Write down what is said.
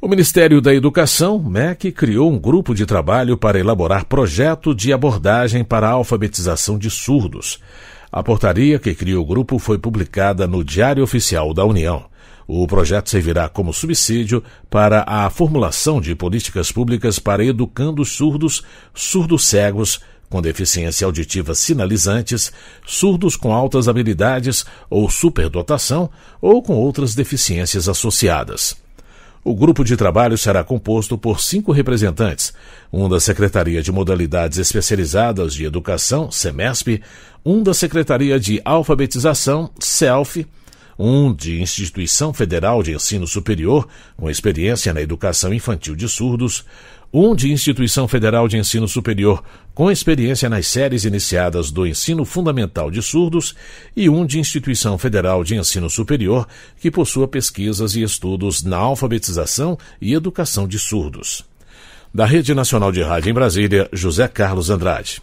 O Ministério da Educação, MEC, criou um grupo de trabalho para elaborar projeto de abordagem para a alfabetização de surdos. A portaria que criou o grupo foi publicada no Diário Oficial da União. O projeto servirá como subsídio para a formulação de políticas públicas para educando surdos, surdos cegos, com deficiência auditiva sinalizantes, surdos com altas habilidades ou superdotação ou com outras deficiências associadas. O grupo de trabalho será composto por cinco representantes: um da Secretaria de Modalidades Especializadas de Educação, SEMESP, um da Secretaria de Alfabetização, SELF, um de instituição federal de ensino superior, com experiência na educação infantil de surdos, um de instituição federal de ensino superior, com experiência nas séries iniciadas do ensino fundamental de surdos, e um de instituição federal de ensino superior, que possua pesquisas e estudos na alfabetização e educação de surdos. Da Rede Nacional de Rádio em Brasília, José Carlos Andrade.